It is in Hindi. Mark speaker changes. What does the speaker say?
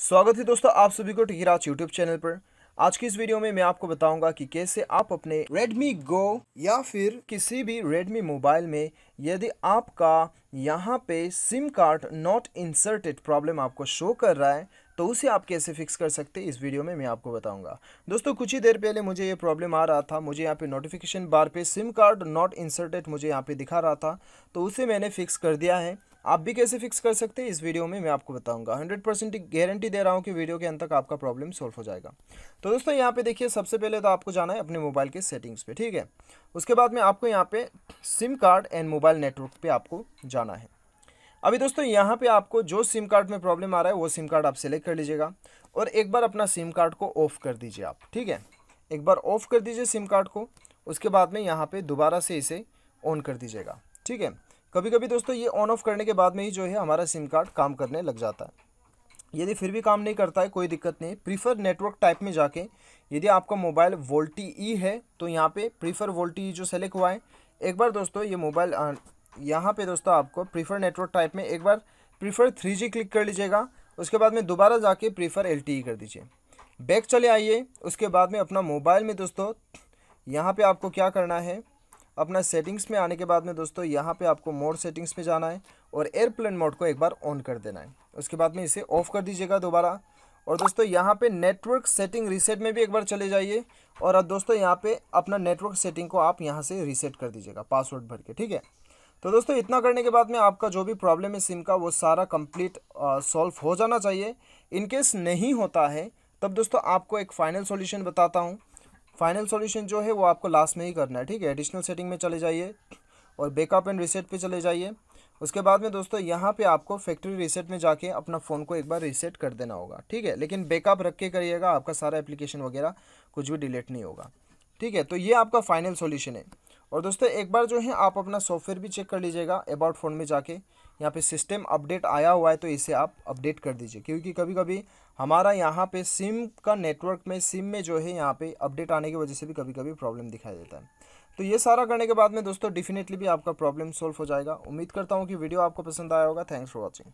Speaker 1: स्वागत है दोस्तों आप सभी को टिकिराज यूट्यूब चैनल पर आज की इस वीडियो में मैं आपको बताऊंगा कि कैसे आप अपने Redmi Go या फिर किसी भी Redmi मोबाइल में यदि आपका यहाँ पे SIM card not inserted problem आपको शो कर रहा है तो उसे आप कैसे फिक्स कर सकते हैं इस वीडियो में मैं आपको बताऊंगा दोस्तों कुछ ही देर पहले मुझे ये प्रॉब्लम आ रहा था मुझे यहाँ पे नोटिफिकेशन बार पे सिम कार्ड नॉट इंसर्टेड मुझे यहाँ पे दिखा रहा था तो उसे मैंने फिक्स कर दिया है आप भी कैसे फिक्स कर सकते हैं इस वीडियो में मैं आपको बताऊंगा 100 परसेंट गारंटी दे रहा हूं कि वीडियो के अंत तक आपका प्रॉब्लम सॉल्व हो जाएगा तो दोस्तों यहाँ पे देखिए सबसे पहले तो आपको जाना है अपने मोबाइल के सेटिंग्स पे ठीक है उसके बाद में आपको यहाँ पे SIM card and mobile network पर आपको जाना है अभी दोस्तों यहाँ पर आपको जो सिम कार्ड में प्रॉब्लम आ रहा है वो सिम कार्ड आप सेलेक्ट कर लीजिएगा और एक बार अपना सिम कार्ड को ऑफ़ कर दीजिए आप ठीक है एक बार ऑफ़ कर दीजिए सिम कार्ड को उसके बाद में यहाँ पे दोबारा से इसे ऑन कर दीजिएगा ठीक है कभी कभी दोस्तों ये ऑन ऑफ करने के बाद में ही जो है हमारा सिम कार्ड काम करने लग जाता है यदि फिर भी काम नहीं करता है कोई दिक्कत नहीं प्रीफर नेटवर्क टाइप में जाके यदि आपका मोबाइल वोल्टी ई है तो यहाँ पे प्रीफर वोल्टी ई जो सेलेक्ट हुआ है एक बार दोस्तों ये मोबाइल यहाँ पे दोस्तों आपको प्रीफर नेटवर्क टाइप में एक बार प्रीफर थ्री जी क्लिक कर लीजिएगा उसके बाद में दोबारा जाके प्रीफर एल टी ई कर दीजिए बैक चले आइए उसके बाद में अपना मोबाइल में दोस्तों यहाँ पर आपको क्या करना है अपना सेटिंग्स में आने के बाद में दोस्तों यहाँ पे आपको मोड सेटिंग्स में जाना है और एयरप्लेन मोड को एक बार ऑन कर देना है उसके बाद में इसे ऑफ कर दीजिएगा दोबारा और दोस्तों यहाँ पे नेटवर्क सेटिंग रीसेट में भी एक बार चले जाइए और अब दोस्तों यहाँ पे अपना नेटवर्क सेटिंग को आप यहाँ से रीसेट कर दीजिएगा पासवर्ड भर के ठीक है तो दोस्तों इतना करने के बाद में आपका जो भी प्रॉब्लम है सिम का वो सारा कंप्लीट सॉल्व हो जाना चाहिए इनकेस नहीं होता है तब दोस्तों आपको एक फाइनल सोल्यूशन बताता हूँ फाइनल सॉल्यूशन जो है वो आपको लास्ट में ही करना है ठीक है एडिशनल सेटिंग में चले जाइए और बैकअप एंड रिसेट पे चले जाइए उसके बाद में दोस्तों यहाँ पे आपको फैक्ट्री रीसेट में जाके अपना फ़ोन को एक बार रीसेट कर देना होगा ठीक है लेकिन बैकअप रख के करिएगा आपका सारा एप्लीकेशन वगैरह कुछ भी डिलीट नहीं होगा ठीक है तो ये आपका फाइनल सोल्यूशन है और दोस्तों एक बार जो है आप अपना सॉफ्टवेयर भी चेक कर लीजिएगा अबाउट फ़ोन में जाके यहाँ पे सिस्टम अपडेट आया हुआ है तो इसे आप अपडेट कर दीजिए क्योंकि कभी कभी हमारा यहाँ पे सिम का नेटवर्क में सिम में जो है यहाँ पे अपडेट आने की वजह से भी कभी कभी प्रॉब्लम दिखाई देता है तो ये सारा करने के बाद में दोस्तों डेफिनेटली भी आपका प्रॉब्लम सॉल्व हो जाएगा उम्मीद करता हूँ कि वीडियो आपको पसंद आया होगा थैंक्स फॉर वॉचिंग